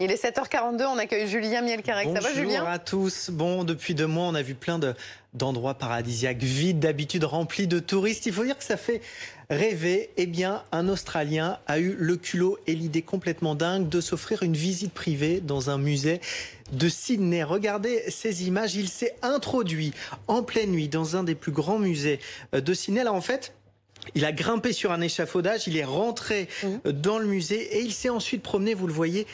Il est 7h42, on accueille Julien Mielcarek. Bonjour Ça va Julien Bonjour à tous. Bon, depuis deux mois, on a vu plein de d'endroits paradisiaques vides, d'habitude remplis de touristes. Il faut dire que ça fait rêver. Eh bien, un Australien a eu le culot et l'idée complètement dingue de s'offrir une visite privée dans un musée de Sydney. Regardez ces images. Il s'est introduit en pleine nuit dans un des plus grands musées euh, de Sydney. Là, en fait, il a grimpé sur un échafaudage, il est rentré mmh. euh, dans le musée et il s'est ensuite promené, vous le voyez,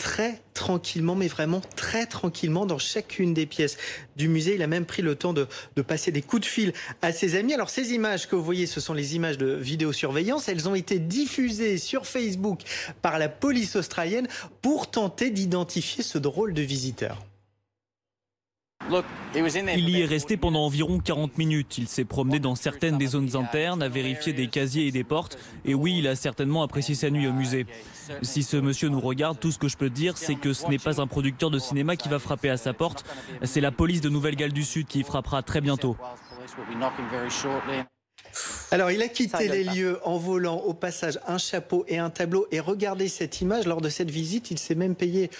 très tranquillement, mais vraiment très tranquillement dans chacune des pièces du musée. Il a même pris le temps de, passer des coups de fil à ses amis. Alors ces images que vous voyez, ce sont les images de vidéosurveillance. Elles ont été diffusées sur Facebook par la police australienne pour tenter d'identifier ce drôle de visiteur. Il y est resté pendant environ 40 minutes. Il s'est promené dans certaines des zones internes, a vérifié des casiers et des portes. Et oui, il a certainement apprécié sa nuit au musée. Si ce monsieur nous regarde, tout ce que je peux dire, c'est que ce n'est pas un producteur de cinéma qui va frapper à sa porte. C'est la police de Nouvelle-Galles du Sud qui frappera très bientôt. Alors, il a quitté les lieux en volant au passage un chapeau et un tableau. Et regardez cette image, lors de cette visite, il s'est même payé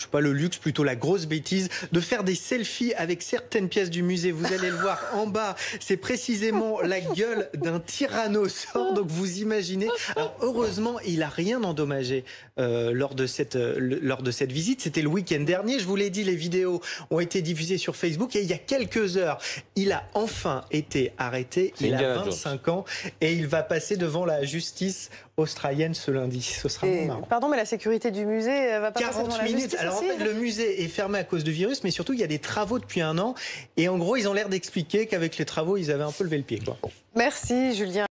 je sais pas, le luxe, plutôt la grosse bêtise, de faire des selfies avec certaines pièces du musée. Vous allez le voir en bas, c'est précisément la gueule d'un tyrannosaure. Donc vous imaginez. Alors heureusement, il a rien endommagé euh, lors de cette euh, lors de cette visite. C'était le week-end dernier. Je vous l'ai dit, les vidéos ont été diffusées sur Facebook et il y a quelques heures, il a enfin été arrêté. Il a 25 ans et il va passer devant la justice australienne ce lundi. Ce sera marrant. Pardon, mais la sécurité du musée euh, va pas passer devant La justice, Alors, le musée est fermé à cause du virus, mais surtout il y a des travaux depuis un an. Et en gros, ils ont l'air d'expliquer qu'avec les travaux, ils avaient un peu levé le pied. Merci Julien.